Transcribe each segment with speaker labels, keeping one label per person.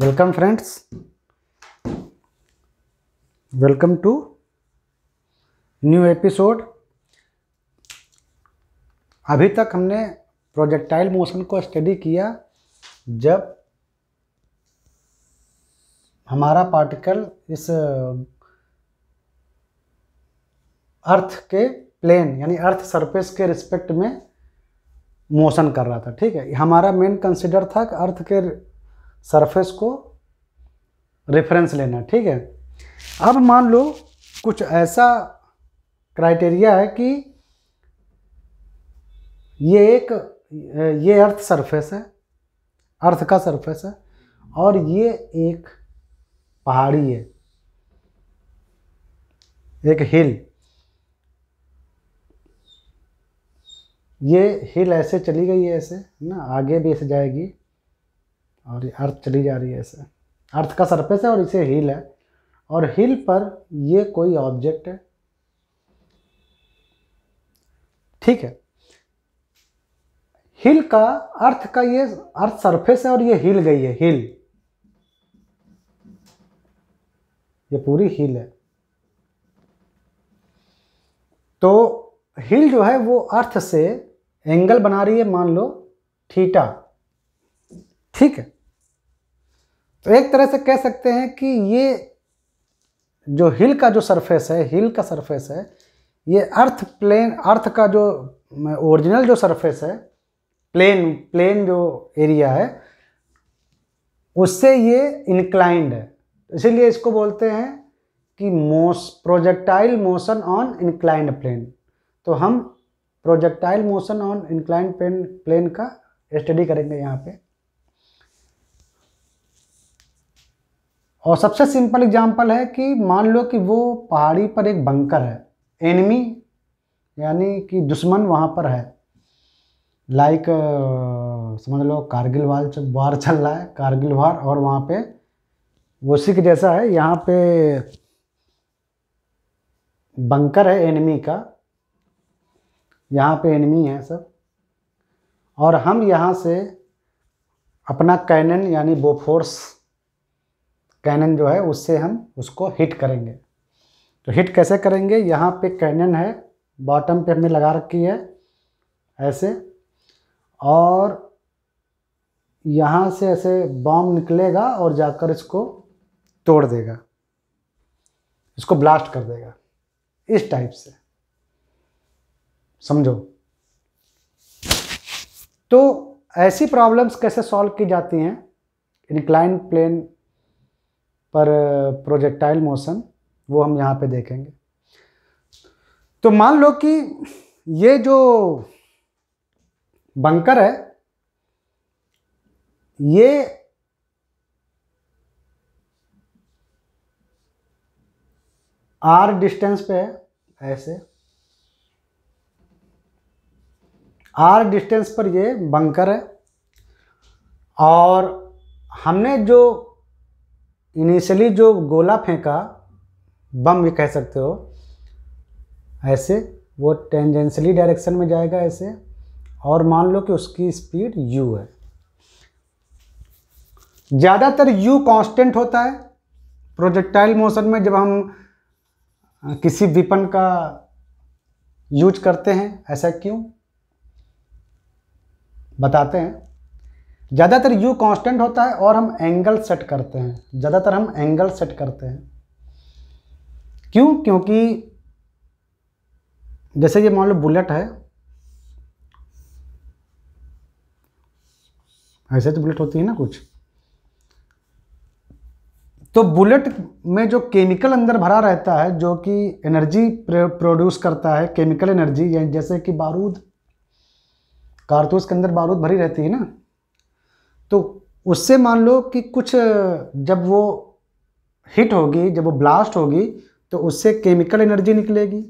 Speaker 1: welcome friends welcome to new episode अभी तक हमने प्रोजेक्टाइल मोशन को स्टडी किया जब हमारा पार्टिकल इस अर्थ uh, के प्लेन यानी अर्थ सरफेस के रिस्पेक्ट में मोशन कर रहा था ठीक है हमारा मेन कंसिडर था कि अर्थ के सरफेस को रेफरेंस लेना ठीक है अब मान लो कुछ ऐसा क्राइटेरिया है कि ये एक ये अर्थ सरफेस है अर्थ का सरफेस है और ये एक पहाड़ी है एक हिल ये हिल ऐसे चली गई है ऐसे ना आगे भी ऐसे जाएगी और ये अर्थ चली जा रही है ऐसे अर्थ का सरफेस है और इसे हिल है और हिल पर ये कोई ऑब्जेक्ट है ठीक है हिल का अर्थ का ये अर्थ सरफेस है और ये हिल गई है हिल ये पूरी हिल है तो हिल जो है वो अर्थ से एंगल बना रही है मान लो थीटा ठीक है तो एक तरह से कह सकते हैं कि ये जो हिल का जो सरफेस है हिल का सरफेस है ये अर्थ प्लेन अर्थ का जो ओरिजिनल जो सरफेस है प्लेन प्लेन जो एरिया है उससे ये इंक्लाइंड है इसीलिए इसको बोलते हैं कि मोस projectile motion on inclined plane तो हम projectile motion on inclined plane plane का स्टडी करेंगे यहाँ पे और सबसे सिंपल एग्जाम्पल है कि मान लो कि वो पहाड़ी पर एक बंकर है एनिमी यानी कि दुश्मन वहाँ पर है लाइक like, समझ लो कारगिल वार वार चल रहा है कारगिल वार और वहाँ पे वो सिख जैसा है यहाँ पे बंकर है एनिमी का यहाँ पे एनिमी है सब और हम यहाँ से अपना कैनन यानी बोफोर्स कैनन जो है उससे हम उसको हिट करेंगे तो हिट कैसे करेंगे यहाँ पे कैनन है बॉटम पे हमने लगा रखी है ऐसे और यहाँ से ऐसे बॉम्ब निकलेगा और जाकर इसको तोड़ देगा इसको ब्लास्ट कर देगा इस टाइप से समझो तो ऐसी प्रॉब्लम्स कैसे सॉल्व की जाती हैं इनक्लाइन प्लेन पर प्रोजेक्टाइल मोशन वो हम यहाँ पे देखेंगे तो मान लो कि ये जो बंकर है ये आर डिस्टेंस पे है ऐसे आर डिस्टेंस पर ये बंकर है और हमने जो इनिशियली जो गोला फेंका बम भी कह सकते हो ऐसे वो टेंजेंशली डायरेक्शन में जाएगा ऐसे और मान लो कि उसकी स्पीड u है ज़्यादातर u कांस्टेंट होता है प्रोजेक्टाइल मोशन में जब हम किसी विपन का यूज करते हैं ऐसा क्यों बताते हैं ज़्यादातर यू कांस्टेंट होता है और हम एंगल सेट करते हैं ज़्यादातर हम एंगल सेट करते हैं क्यों क्योंकि जैसे ये मान लो बुलेट है ऐसे तो बुलेट होती है ना कुछ तो बुलेट में जो केमिकल अंदर भरा रहता है जो कि एनर्जी प्रोड्यूस करता है केमिकल एनर्जी जैसे कि बारूद कारतूस के अंदर बारूद भरी रहती है ना तो उससे मान लो कि कुछ जब वो हिट होगी जब वो ब्लास्ट होगी तो उससे केमिकल एनर्जी निकलेगी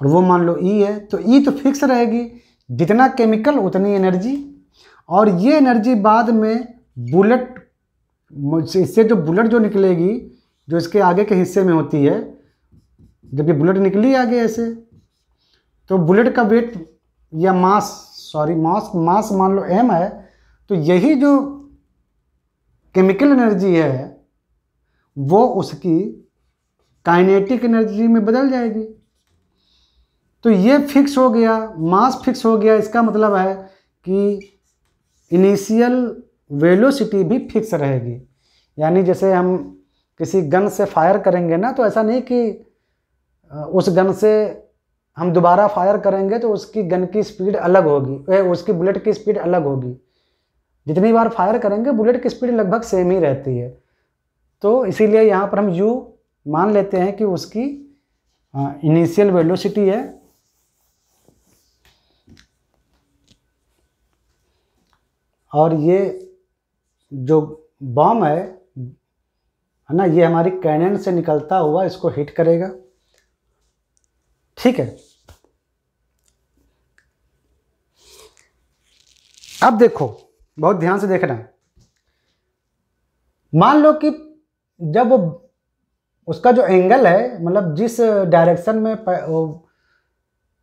Speaker 1: और वो मान लो ई e है तो ई e तो फिक्स रहेगी जितना केमिकल उतनी एनर्जी और ये एनर्जी बाद में बुलेट इससे जो बुलेट जो निकलेगी जो इसके आगे के हिस्से में होती है जब ये बुलेट निकली आगे ऐसे तो बुलेट का वेट या मास सॉरी मास मास मान लो एम है तो यही जो केमिकल एनर्जी है वो उसकी काइनेटिक एनर्जी में बदल जाएगी तो ये फिक्स हो गया मास फिक्स हो गया इसका मतलब है कि इनिशियल वेलोसिटी भी फिक्स रहेगी यानी जैसे हम किसी गन से फायर करेंगे ना तो ऐसा नहीं कि उस गन से हम दोबारा फायर करेंगे तो उसकी गन की स्पीड अलग होगी उसकी बुलेट की स्पीड अलग होगी जितनी बार फायर करेंगे बुलेट की स्पीड लगभग सेम ही रहती है तो इसीलिए यहाँ पर हम यू मान लेते हैं कि उसकी इनिशियल वेलोसिटी है और ये जो बॉम है है ना ये हमारी कैनन से निकलता हुआ इसको हिट करेगा ठीक है अब देखो बहुत ध्यान से देखना मान लो कि जब वो उसका जो एंगल है मतलब जिस डायरेक्शन में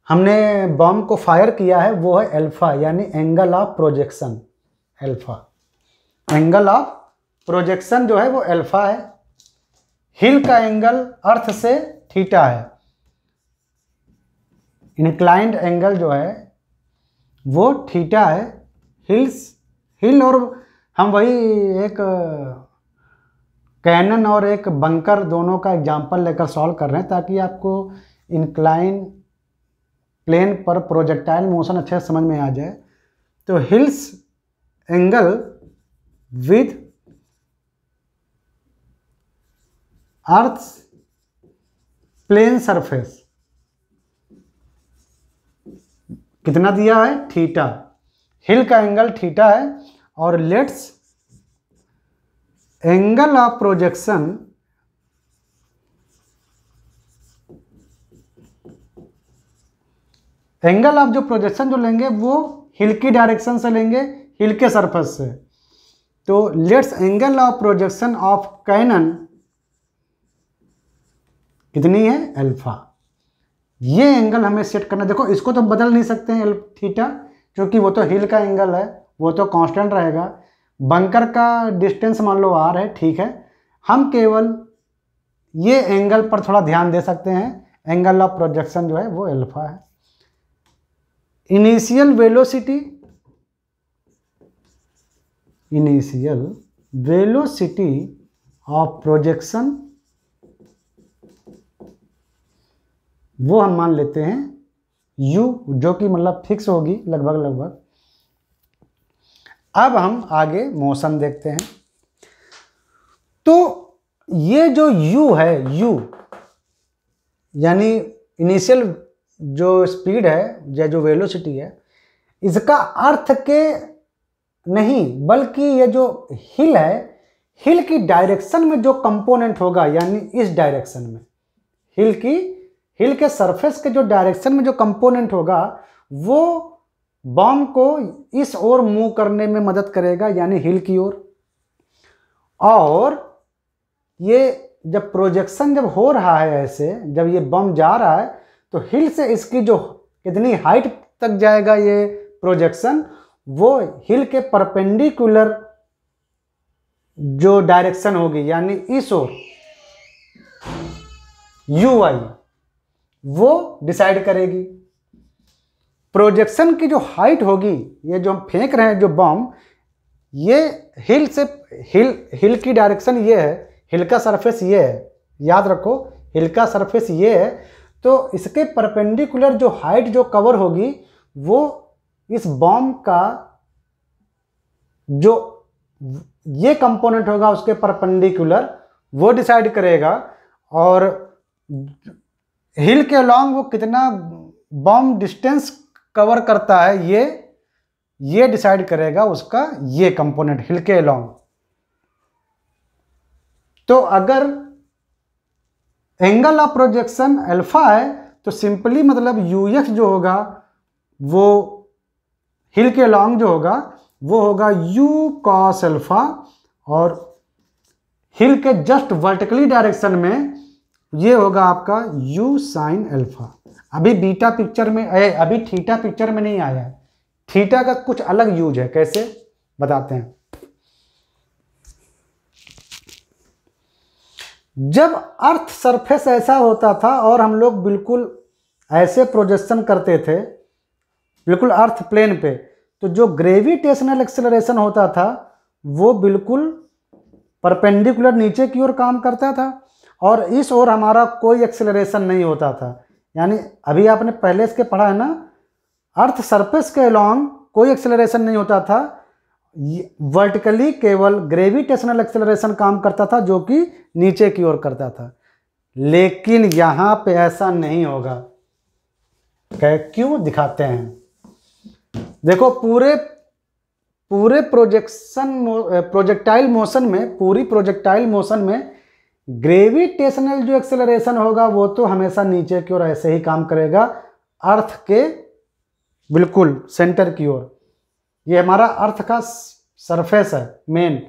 Speaker 1: हमने बॉम्ब को फायर किया है वो है अल्फा यानी angle of projection alpha angle of projection जो है वो अल्फा है हिल का एंगल अर्थ से थीटा है इनक्लाइंट एंगल जो है वो थीटा है हिल्स हिल और हम वही एक कैनन और एक बंकर दोनों का एग्जांपल लेकर सॉल्व कर रहे हैं ताकि आपको इनक्लाइन प्लेन पर प्रोजेक्टाइल मोशन अच्छे से समझ में आ जाए तो hills angle with earth plane surface कितना दिया है थीटा हिल का एंगल थीटा है और let's angle of projection angle of जो प्रोजेक्शन जो लेंगे वो हिल की डायरेक्शन से लेंगे हिल के सरफेस से तो let's angle of projection of cannon कितनी है अल्फा ये एंगल हमें सेट करना देखो इसको तो बदल नहीं सकते हैं थीटा क्योंकि वो तो हिल का एंगल है वो तो कांस्टेंट रहेगा बंकर का डिस्टेंस मान लो आर है ठीक है हम केवल ये एंगल पर थोड़ा ध्यान दे सकते हैं एंगल ऑफ प्रोजेक्शन जो है वो एल्फा है initial velocity initial velocity of projection वो हम मान लेते हैं u जो कि मतलब फिक्स होगी लगभग लगभग अब हम आगे मोशन देखते हैं तो ये जो u है u यानी इनिशियल जो स्पीड है या जो वेलोसिटी है इसका अर्थ के नहीं बल्कि ये जो हिल है हिल की डायरेक्शन में जो कंपोनेंट होगा यानी इस डायरेक्शन में हिल की हिल के सरफेस के जो डायरेक्शन में जो कंपोनेंट होगा वो बॉम को इस ओर मूव करने में मदद करेगा यानी हिल की ओर और, और ये जब प्रोजेक्शन जब हो रहा है ऐसे जब ये बम जा रहा है तो हिल से इसकी जो कितनी हाइट तक जाएगा ये प्रोजेक्शन वो हिल के परपेंडिकुलर जो डायरेक्शन होगी यानी इस ओर यू आई वो डिसाइड करेगी प्रोजेक्शन की जो हाइट होगी ये जो हम फेंक रहे हैं जो बम ये हिल से हिल हिल की डायरेक्शन ये है हिल का सरफेस ये है याद रखो हिल का सरफेस ये है तो इसके परपेंडिकुलर जो हाइट जो कवर होगी वो इस बम का जो ये कंपोनेंट होगा उसके परपेंडिकुलर वो डिसाइड करेगा और हिल के अलॉन्ग वो कितना बॉम्ब डिस्टेंस कवर करता है ये ये डिसाइड करेगा उसका ये कंपोनेंट हिल के अलॉन्ग तो अगर एंगल ऑफ प्रोजेक्शन अल्फा है तो सिंपली मतलब यू एक्स जो होगा वो हिल के अलॉन्ग जो होगा वो होगा यू कॉस अल्फा और हिल के जस्ट वर्टिकली डायरेक्शन में ये होगा आपका यू साइन अल्फा अभी बीटा पिक्चर में ए, अभी थीटा पिक्चर में नहीं आया है थीटा का कुछ अलग यूज है कैसे बताते हैं जब अर्थ सरफेस ऐसा होता था और हम लोग बिल्कुल ऐसे प्रोजेक्शन करते थे बिल्कुल अर्थ प्लेन पे तो जो ग्रेविटेशनल एक्सेलरेशन होता था वो बिल्कुल परपेंडिकुलर नीचे की ओर काम करता था और इस ओर हमारा कोई एक्सेलरेशन नहीं होता था यानी अभी आपने पहले इसके पढ़ा है ना अर्थ सरफेस के अलॉन्ग कोई एक्सेलरेशन नहीं होता था वर्टिकली केवल ग्रेविटेशनल एक्सेलरेशन काम करता था जो कि नीचे की ओर करता था लेकिन यहाँ पे ऐसा नहीं होगा कह क्यों दिखाते हैं देखो पूरे पूरे प्रोजेक्शन प्रोजेक्टाइल मोशन में पूरी प्रोजेक्टाइल मोशन में ग्रेविटेशनल जो एक्सेलरेशन होगा वो तो हमेशा नीचे की ओर ऐसे ही काम करेगा अर्थ के बिल्कुल सेंटर की ओर ये हमारा अर्थ का सरफेस है मेन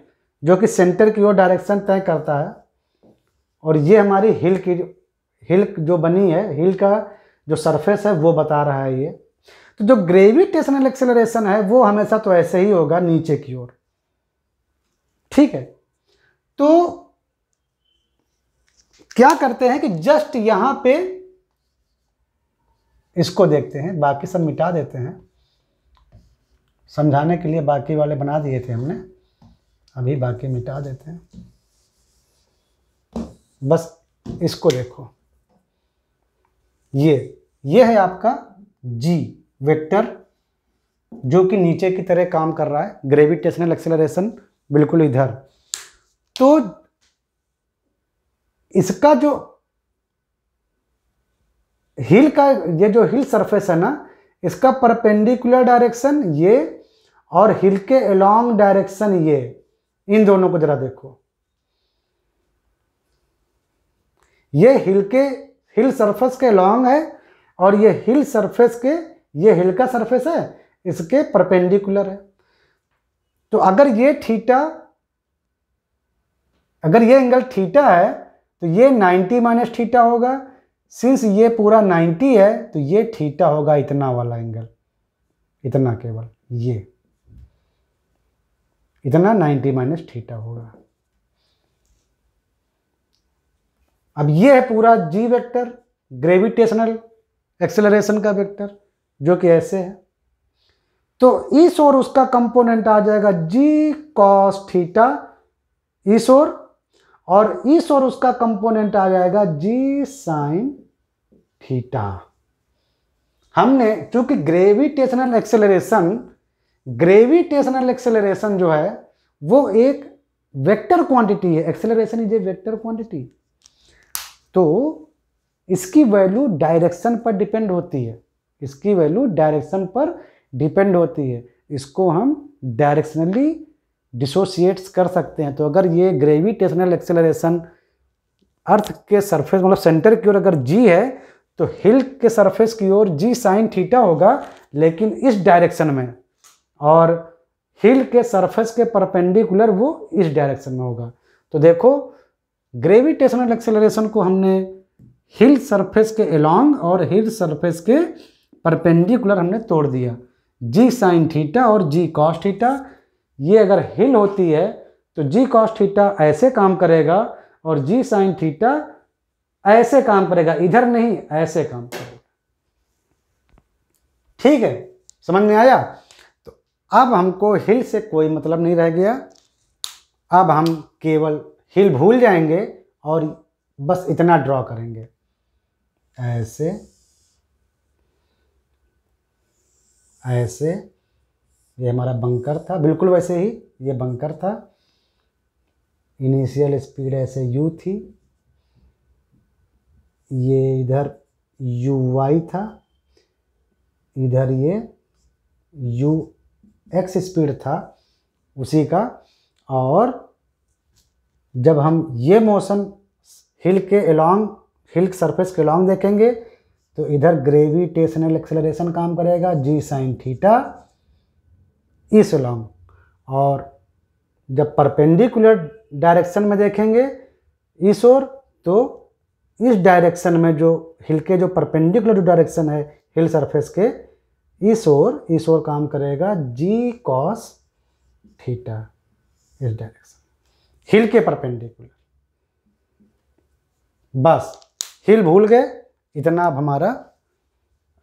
Speaker 1: जो कि सेंटर की ओर डायरेक्शन तय करता है और ये हमारी हिल की हिल जो बनी है हिल का जो सरफेस है वो बता रहा है ये तो जो ग्रेविटेशनल एक्सेलरेशन है वो हमेशा तो ऐसे ही होगा नीचे की ओर ठीक है तो क्या करते हैं कि जस्ट यहां पे इसको देखते हैं बाकी सब मिटा देते हैं समझाने के लिए बाकी वाले बना दिए थे हमने अभी बाकी मिटा देते हैं बस इसको देखो ये ये है आपका जी वेक्टर जो कि नीचे की तरह काम कर रहा है ग्रेविटेशनल एक्सेलरेशन बिल्कुल इधर तो इसका जो हिल का ये जो हिल सरफेस है ना इसका परपेंडिकुलर डायरेक्शन ये और हिल के अलोंग डायरेक्शन ये इन दोनों को जरा देखो ये हिल के हिल सरफेस के लॉन्ग है और ये हिल सरफेस के ये हिल का सरफेस है इसके परपेंडिकुलर है तो अगर ये थीटा अगर ये एंगल थीटा है तो ये 90 माइनस थीटा होगा सिंस ये पूरा 90 है तो ये थीटा होगा इतना वाला एंगल इतना केवल ये इतना 90 माइनस थीटा होगा अब ये है पूरा जी वेक्टर ग्रेविटेशनल एक्सेलरेशन का वेक्टर जो कि ऐसे है तो इस और उसका कंपोनेंट आ जाएगा जी कॉस थीटा इस और और इस और उसका कंपोनेंट आ जाएगा जी साइन थीटा हमने चूंकि ग्रेविटेशनल एक्सेलरेशन ग्रेविटेशनल एक्सेलरेशन जो है वो एक वेक्टर क्वांटिटी है acceleration is a vector quantity तो इसकी वैल्यू डायरेक्शन पर डिपेंड होती है इसकी वैल्यू डायरेक्शन पर डिपेंड होती है इसको हम डायरेक्शनली डिसोसिएट्स कर सकते हैं तो अगर ये ग्रेविटेशनल एक्सेलरेशन अर्थ के सरफेस मतलब सेंटर की ओर अगर जी है तो हिल के सरफेस की ओर जी साइन थीटा होगा लेकिन इस डायरेक्शन में और हिल के सरफेस के परपेंडिकुलर वो इस डायरेक्शन में होगा तो देखो ग्रेविटेशनल एक्सेलरेशन को हमने हिल सरफेस के एलोंग और हिल सरफेस के परपेंडिकुलर हमने तोड़ दिया जी साइन थीटा और जी कॉस्ट थीटा ये अगर हिल होती है तो जी कॉस थीटा ऐसे काम करेगा और जी साइन थीटा ऐसे काम करेगा इधर नहीं ऐसे काम करेगा ठीक है समझ में आया तो अब हमको हिल से कोई मतलब नहीं रह गया अब हम केवल हिल भूल जाएंगे और बस इतना ड्रॉ करेंगे ऐसे ऐसे ये हमारा बंकर था बिल्कुल वैसे ही ये बंकर था इनिशियल स्पीड ऐसे यू थी ये इधर यू वाई था इधर ये यू एक्स स्पीड था उसी का और जब हम ये मोशन हिल के अलॉन्ग हिल सरफेस के अलॉन्ग देखेंगे तो इधर ग्रेविटेशनल एक्सेलरेशन काम करेगा जी साइन थीटा इस लॉन्ग और जब परपेंडिकुलर डायरेक्शन में देखेंगे इस ओर तो इस डायरेक्शन में जो हिल के जो परपेंडिकुलर जो डायरेक्शन है हिल सरफेस के इस ओर इस ओर काम करेगा जी कॉस थीटा इस डायरेक्शन हिल के परपेंडिकुलर बस हिल भूल गए इतना अब हमारा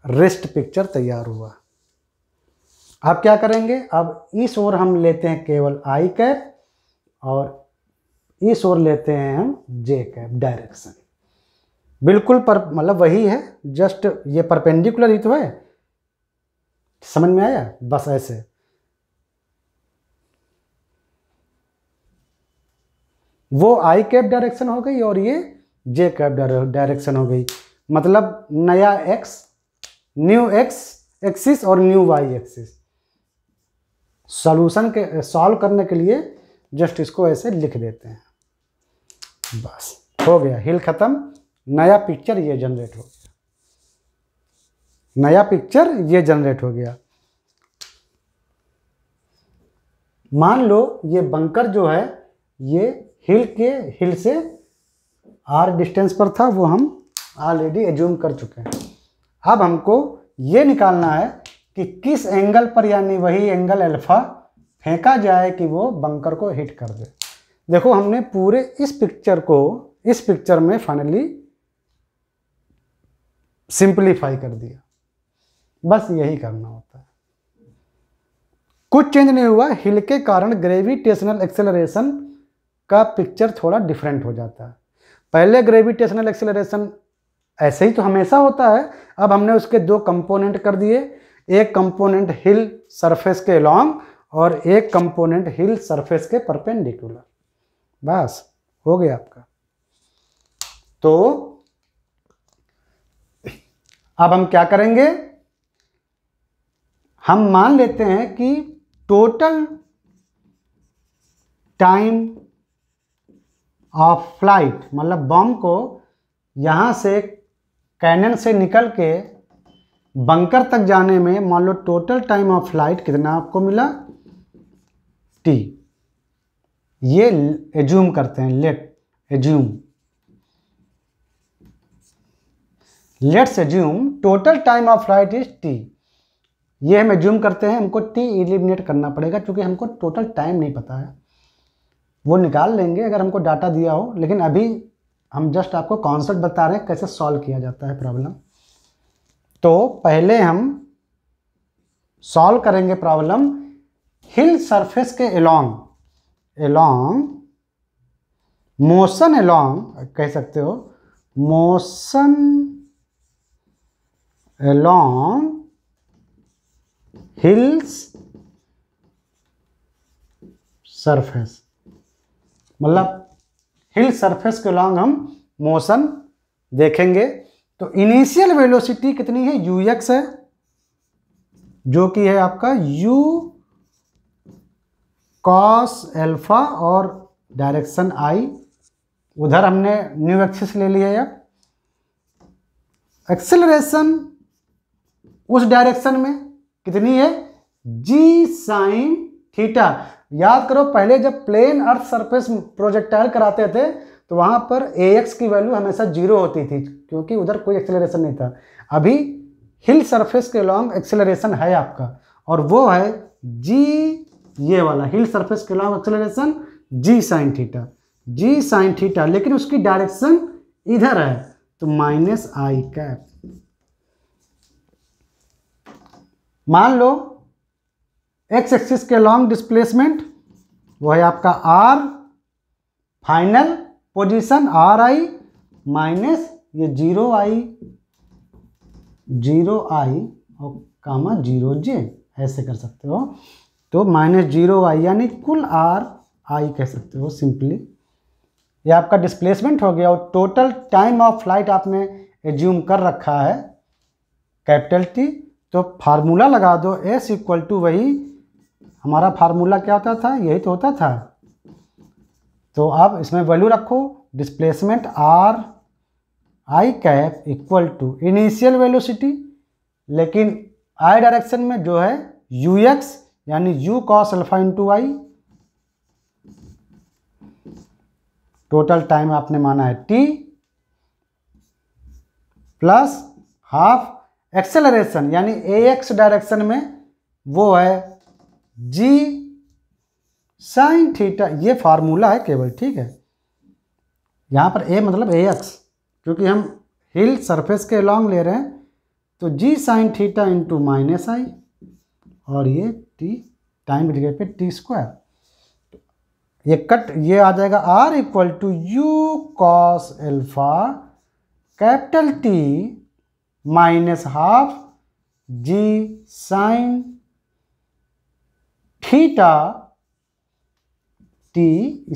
Speaker 1: रेस्ट पिक्चर तैयार हुआ अब क्या करेंगे अब इस ओर हम लेते हैं केवल आई कैप और इस ओर लेते हैं हम जे कैप डायरेक्शन बिल्कुल पर मतलब वही है जस्ट ये परपेंडिकुलर ही तो है समझ में आया बस ऐसे वो आई कैप डायरेक्शन हो गई और ये जे कैप डायरेक्शन हो गई मतलब नया एक्स न्यू एक्स एक्सिस और न्यू वाई एक्सिस सॉल्यूशन के सॉल्व करने के लिए जस्ट इसको ऐसे लिख देते हैं बस हो गया हिल ख़त्म नया पिक्चर ये जनरेट हो गया नया पिक्चर ये जनरेट हो गया मान लो ये बंकर जो है ये हिल के हिल से आर डिस्टेंस पर था वो हम ऑलरेडी एज्यूम कर चुके हैं अब हमको ये निकालना है कि किस एंगल पर यानी वही एंगल अल्फा फेंका जाए कि वो बंकर को हिट कर दे देखो हमने पूरे इस पिक्चर को इस पिक्चर में फाइनली सिंप्लीफाई कर दिया बस यही करना होता है कुछ चेंज नहीं हुआ हिल के कारण ग्रेविटेशनल एक्सेलरेशन का पिक्चर थोड़ा डिफरेंट हो जाता है पहले ग्रेविटेशनल एक्सेलरेशन ऐसे ही तो हमेशा होता है अब हमने उसके दो कंपोनेंट कर दिए एक कंपोनेंट हिल सरफेस के लॉन्ग और एक कंपोनेंट हिल सरफेस के परपेंडिकुलर बस हो गया आपका तो अब हम क्या करेंगे हम मान लेते हैं कि टोटल टाइम ऑफ फ्लाइट मतलब बम को यहां से कैनन से निकल के बंकर तक जाने में मान लो टोटल टाइम ऑफ फ्लाइट कितना आपको मिला टी ये एज्यूम करते हैं let assume let's assume total time of flight is t ये हम एज्यूम करते हैं हमको टी एलिमिनेट करना पड़ेगा क्योंकि हमको टोटल टाइम नहीं पता है वो निकाल लेंगे अगर हमको डाटा दिया हो लेकिन अभी हम जस्ट आपको कॉन्सेप्ट बता रहे हैं कैसे सॉल्व किया जाता है प्रॉब्लम तो पहले हम सॉल्व करेंगे प्रॉब्लम हिल सरफेस के एलोंग एलोंग मोशन एलोंग कह सकते हो मोशन एलोंग हिल्स सरफेस मतलब हिल सरफेस के अलोंग हम मोशन देखेंगे तो इनिशियल वेलोसिटी कितनी है यू एक्स है जो कि है आपका यू कॉस एल्फा और डायरेक्शन आई उधर हमने न्यू एक्सिस ले लिया है एक्सेलरेशन उस डायरेक्शन में कितनी है जी साइन थीटा याद करो पहले जब प्लेन अर्थ सरफेस प्रोजेक्टाइल कराते थे तो वहाँ पर ए एक्स की वैल्यू हमेशा जीरो होती थी क्योंकि उधर कोई एक्सेलरेशन नहीं था अभी हिल सरफेस के लॉन्ग एक्सेलरेशन है आपका और वो है जी ये वाला हिल सरफेस के along acceleration g sine theta g sine theta लेकिन उसकी डायरेक्शन इधर है तो माइनस आई कैप मान लो एक्स एक्सिस के लॉन्ग डिस्प्लेसमेंट वो है आपका r final position r i minus ये जीरो आई जीरो आई और कामा जीरो जे ऐसे कर सकते हो तो माइनस जीरो आई यानी कुल आर आई कह सकते हो सिंपली ये आपका डिस्प्लेसमेंट हो गया और टोटल टाइम ऑफ फ्लाइट आपने एज्यूम कर रखा है कैपिटल टी तो फार्मूला लगा दो एस इक्वल टू वही हमारा फार्मूला क्या होता था यही तो होता था तो आप इसमें वैल्यू रखो displacement r i cap equal to initial velocity लेकिन आई डायरेक्शन में जो है यू एक्स यानी u cos alpha into i total time आपने माना है टी प्लस हाफ एक्सेलरेशन यानी ए एक्स डायरेक्शन में वो है जी साइन थीटा ये फार्मूला है केवल ठीक है यहाँ पर ए मतलब ए एक्स क्योंकि हम हिल सरफेस के लॉन्ग ले रहे हैं तो g sine theta into minus i और ये टी टाइम डिग्रेड पे टी स्क्वायर ये कट ये आ जाएगा r equal to u cos alpha capital t minus half g sine theta t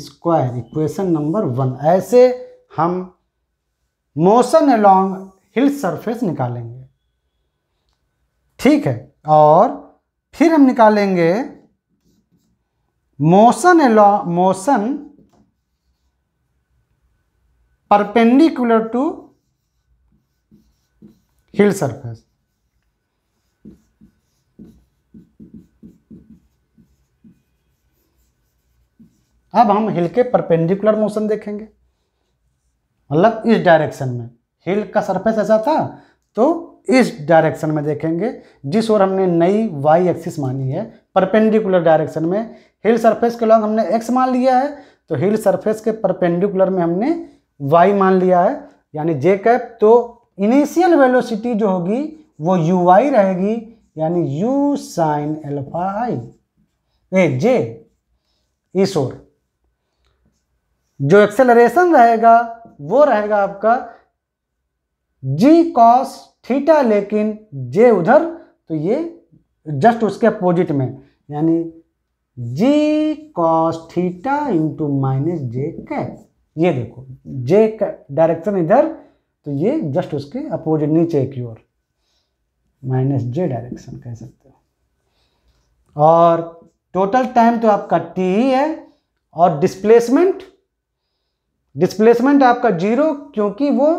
Speaker 1: square equation number one ऐसे हम मोशन अलोंग हिल surface निकालेंगे ठीक है और फिर हम निकालेंगे motion along motion perpendicular to hill surface अब हम हिल के परपेंडिकुलर मोशन देखेंगे मतलब इस डायरेक्शन में हिल का सरफेस ऐसा था तो इस डायरेक्शन में देखेंगे जिस ओर हमने नई वाई एक्सिस मानी है परपेंडिकुलर डायरेक्शन में हिल सरफेस के लॉन्ग हमने एक्स मान लिया है तो हिल सरफेस के परपेंडिकुलर में हमने वाई मान लिया है यानी जे कैप तो इनिशियल वेलोसिटी जो होगी वो यू वाई रहेगी यानी u sine alpha i a j इस ओर जो एक्सेलरेशन रहेगा वो रहेगा आपका जी कॉस थीटा लेकिन जे उधर तो ये जस्ट उसके अपोजिट में यानी g cos theta into minus j cap ये देखो जे डायरेक्शन इधर तो ये जस्ट उसके अपोजिट नीचे की ओर माइनस जे डायरेक्शन कह सकते हो और टोटल टाइम तो आपका टी ही है और डिस्प्लेसमेंट डिस्प्लेसमेंट आपका जीरो क्योंकि वो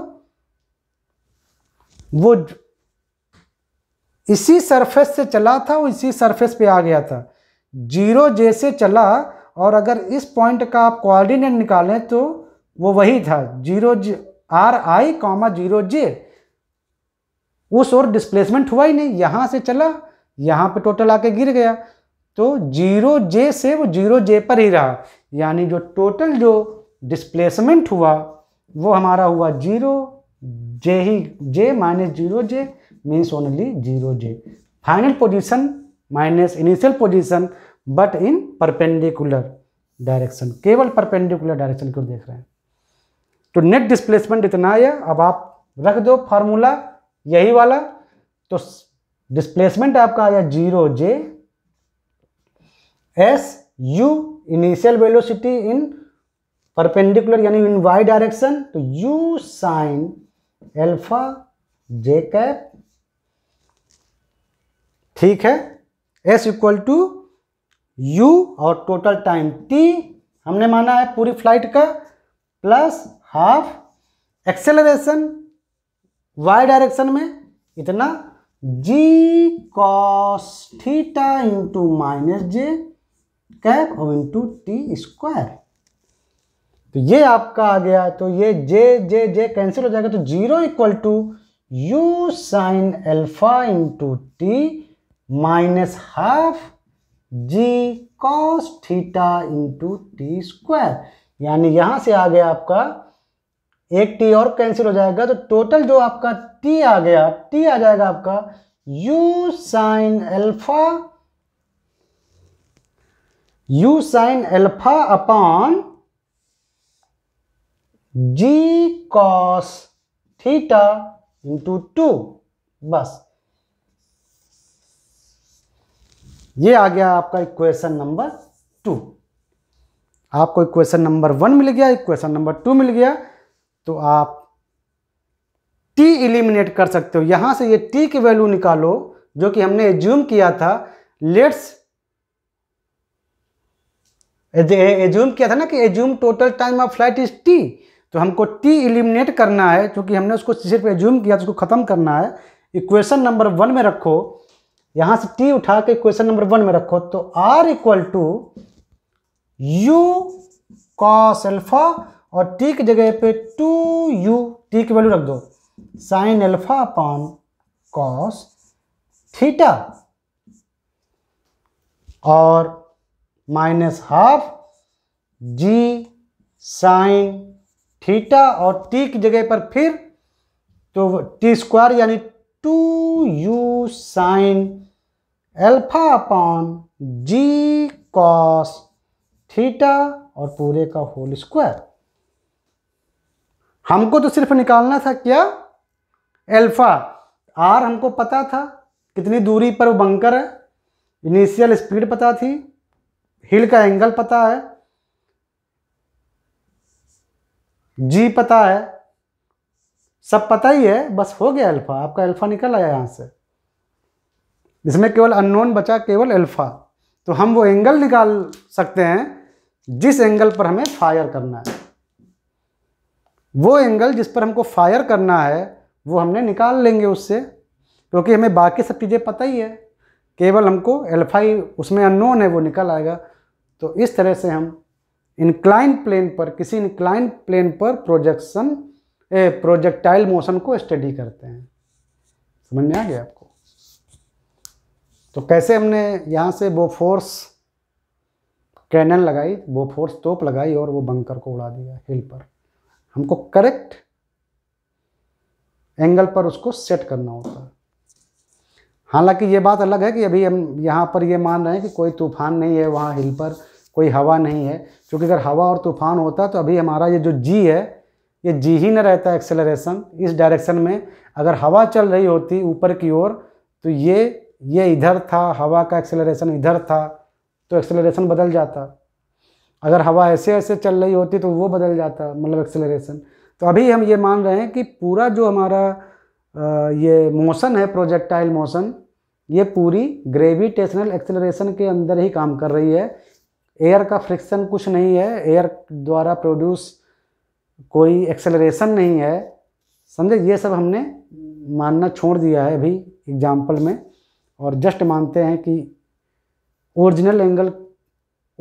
Speaker 1: वो इसी सरफेस से चला था वो इसी सरफेस पे आ गया था जीरो जैसे चला और अगर इस पॉइंट का आप कोऑर्डिनेट निकालें तो वो वही था zero g r i comma zero j उस और डिस्प्लेसमेंट हुआ ही नहीं यहाँ से चला यहाँ पे टोटल आके गिर गया तो जीरो जे से वो जीरो जे पर ही रहा यानी जो टोटल जो डिस्प्लेसमेंट हुआ वो हमारा हुआ जीरो जे ही j minus zero j means only zero j final position minus initial position but in perpendicular direction केवल परपेंडिकुलर डायरेक्शन को देख रहे हैं तो नेट डिस्प्लेसमेंट इतना आया अब आप रख दो फार्मूला यही वाला तो डिस्प्लेसमेंट आपका आया zero j s u initial velocity in perpendicular यानी इन वाई डायरेक्शन तो u sine alpha j cap ठीक है एस इक्वल टू यू और टोटल टाइम टी हमने माना है पूरी फ्लाइट का plus half acceleration y direction में इतना g cos theta into minus j cap और इंटू टी स्क्वायर तो ये आपका आ गया तो ये जे जे जे कैंसिल हो जाएगा तो zero equal to u sine alpha into t minus half g cos theta into t square यानी यहां से आ गया आपका एक टी और कैंसिल हो जाएगा तो टोटल जो आपका टी आ गया टी आ जाएगा आपका u sine alpha u sine alpha upon g cos theta into two बस ये आ गया आपका इक्वेशन नंबर टू आपको इक्वेशन नंबर वन मिल गया इक्वेशन नंबर टू मिल गया तो आप टी इलिमिनेट कर सकते हो यहां से ये टी की वैल्यू निकालो जो कि हमने एज्यूम किया था लेट्स एज्यूम किया था ना कि assume total time of flight is t तो हमको टी इलिमिनेट करना है क्योंकि हमने उसको सिर पर एज्यूम किया तो उसको ख़त्म करना है इक्वेशन नंबर वन में रखो यहाँ से टी उठा के इक्वेशन नंबर वन में रखो तो r equal to u cos alpha और टी की जगह पे टू यू टी की वैल्यू रख दो sine alpha upon cos theta और minus half g sine theta और टी की जगह पर फिर तो टी स्क्वायर यानी two u sine alpha upon g cos theta और पूरे का होल स्क्वायर हमको तो सिर्फ निकालना था क्या एल्फा आर हमको पता था कितनी दूरी पर वो बंकर है इनिशियल स्पीड पता थी हिल का एंगल पता है जी पता है सब पता ही है बस हो गया अल्फ़ा आपका अल्फ़ा निकल आया यहाँ से इसमें केवल अननोन बचा केवल अल्फ़ा तो हम वो एंगल निकाल सकते हैं जिस एंगल पर हमें फायर करना है वो एंगल जिस पर हमको फायर करना है वो हमने निकाल लेंगे उससे क्योंकि हमें बाकी सब चीज़ें पता ही है केवल हमको एल्फा ही उसमें अननोन है वो निकल आएगा तो इस तरह से हम इंक्लाइन प्लेन पर किसी इंक्लाइन प्लेन पर प्रोजेक्शन ए प्रोजेक्टाइल मोशन को स्टडी करते हैं समझ में आ गया आपको तो कैसे हमने यहाँ से वो फोर्स कैनन लगाई वो फोर्स तोप लगाई और वो बंकर को उड़ा दिया हिल पर हमको करेक्ट एंगल पर उसको सेट करना होता है हालांकि ये बात अलग है कि अभी हम यहाँ पर ये मान रहे हैं कि कोई तूफान नहीं है वहाँ हिल पर कोई हवा नहीं है क्योंकि अगर हवा और तूफान होता तो अभी हमारा ये जो जी है ये जी ही न रहता एक्सेलरेशन इस डायरेक्शन में अगर हवा चल रही होती ऊपर की ओर तो ये ये इधर था हवा का एक्सेलरेशन इधर था तो एक्सेलरेशन बदल जाता अगर हवा ऐसे ऐसे चल रही होती तो वो बदल जाता मतलब एक्सेलरेशन तो अभी हम ये मान रहे हैं कि पूरा जो हमारा ये मोशन है प्रोजेक्टाइल मोशन ये पूरी ग्रेविटेशनल एक्सेलरेशन के अंदर ही काम कर रही है एयर का फ्रिक्शन कुछ नहीं है एयर द्वारा प्रोड्यूस कोई एक्सेलरेशन नहीं है समझे ये सब हमने मानना छोड़ दिया है अभी एग्जाम्पल में और जस्ट मानते हैं कि ओरिजिनल एंगल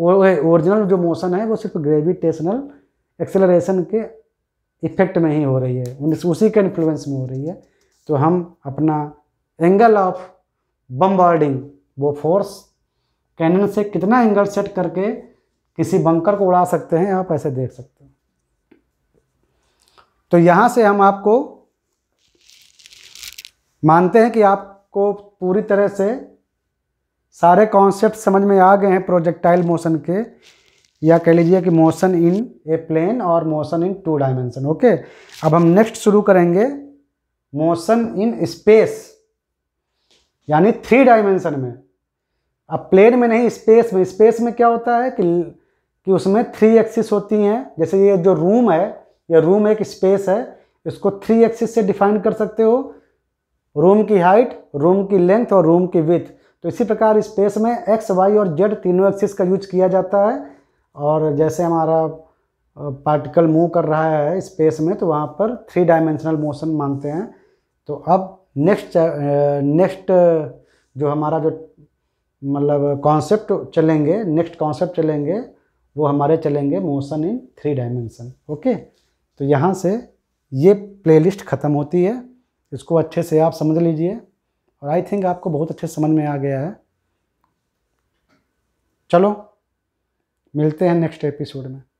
Speaker 1: ओरिजिनल जो मोशन है वो सिर्फ ग्रेविटेशनल एक्सेलरेशन के इफेक्ट में ही हो रही है उसी के इन्फ्लुएंस में हो रही है तो हम अपना एंगल ऑफ बम्बार्डिंग वो फोर्स कैनन से कितना एंगल सेट करके किसी बंकर को उड़ा सकते हैं आप ऐसे देख सकते हैं तो यहाँ से हम आपको मानते हैं कि आपको पूरी तरह से सारे कॉन्सेप्ट समझ में आ गए हैं प्रोजेक्टाइल मोशन के या कह लीजिए कि मोशन इन ए प्लेन और motion in two dimension okay अब हम नेक्स्ट शुरू करेंगे मोशन इन स्पेस यानी थ्री डायमेंशन में अब प्लेन में नहीं स्पेस में स्पेस में क्या होता है कि कि उसमें थ्री एक्सिस होती हैं जैसे ये जो रूम है ये रूम एक स्पेस है इसको थ्री एक्सिस से डिफाइन कर सकते हो रूम की हाइट रूम की लेंथ और रूम की विथ तो इसी प्रकार स्पेस में एक्स वाई और जेड तीनों एक्सिस का यूज किया जाता है और जैसे हमारा पार्टिकल मूव कर रहा है स्पेस में तो वहाँ पर थ्री डायमेंशनल मोशन मानते हैं तो अब नेक्स्ट नेक्स्ट जो हमारा जो मतलब कॉन्सेप्ट चलेंगे नेक्स्ट कॉन्सेप्ट चलेंगे वो हमारे चलेंगे motion in three dimension okay तो यहाँ से ये प्लेलिस्ट ख़त्म होती है इसको अच्छे से आप समझ लीजिए और आई थिंक आपको बहुत अच्छे समझ में आ गया है चलो मिलते हैं नेक्स्ट एपिसोड में